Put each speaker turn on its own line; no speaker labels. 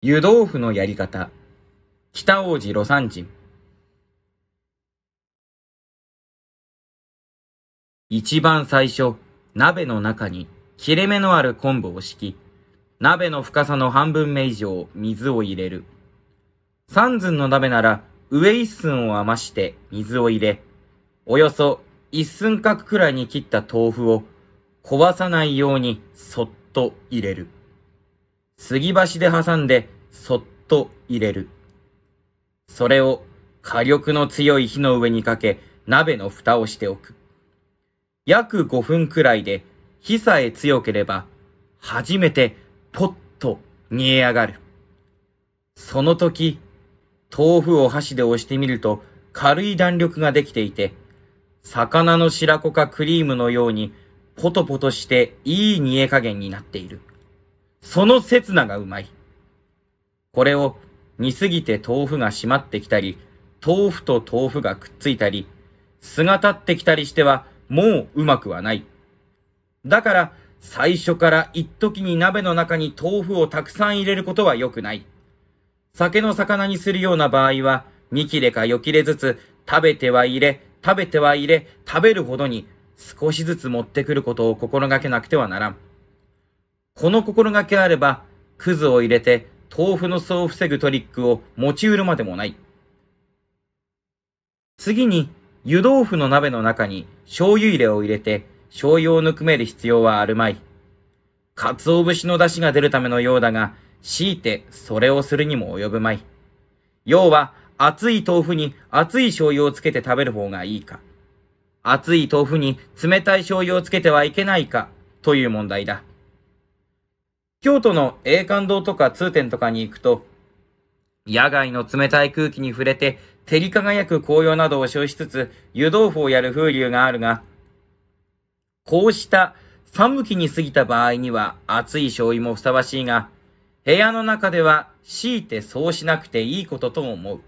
湯豆腐のやり方。北王子魯山人。一番最初、鍋の中に切れ目のある昆布を敷き、鍋の深さの半分目以上水を入れる。三寸の鍋なら上一寸を余して水を入れ、およそ一寸角くらいに切った豆腐を壊さないようにそっと入れる。杉橋で挟んでそっと入れる。それを火力の強い火の上にかけ、鍋の蓋をしておく。約5分くらいで火さえ強ければ、初めてポッと煮え上がる。その時、豆腐を箸で押してみると軽い弾力ができていて、魚の白子かクリームのようにポトポトしていい煮え加減になっている。その刹那がうまい。これを煮すぎて豆腐が締まってきたり、豆腐と豆腐がくっついたり、巣が立ってきたりしてはもううまくはない。だから最初から一時に鍋の中に豆腐をたくさん入れることは良くない。酒の魚にするような場合は、煮切れかよ切れずつ食べては入れ、食べては入れ、食べるほどに少しずつ持ってくることを心がけなくてはならん。この心がけあれば、クズを入れて豆腐の層を防ぐトリックを持ち得るまでもない。次に、湯豆腐の鍋の中に醤油入れを入れて醤油をぬくめる必要はあるまい。鰹節の出汁が出るためのようだが、強いてそれをするにも及ぶまい。要は、熱い豆腐に熱い醤油をつけて食べる方がいいか。熱い豆腐に冷たい醤油をつけてはいけないかという問題だ。京都の栄冠堂とか通天とかに行くと、野外の冷たい空気に触れて、照り輝く紅葉などを称しつつ、湯豆腐をやる風流があるが、こうした寒気に過ぎた場合には熱い醤油もふさわしいが、部屋の中では強いてそうしなくていいことと思う。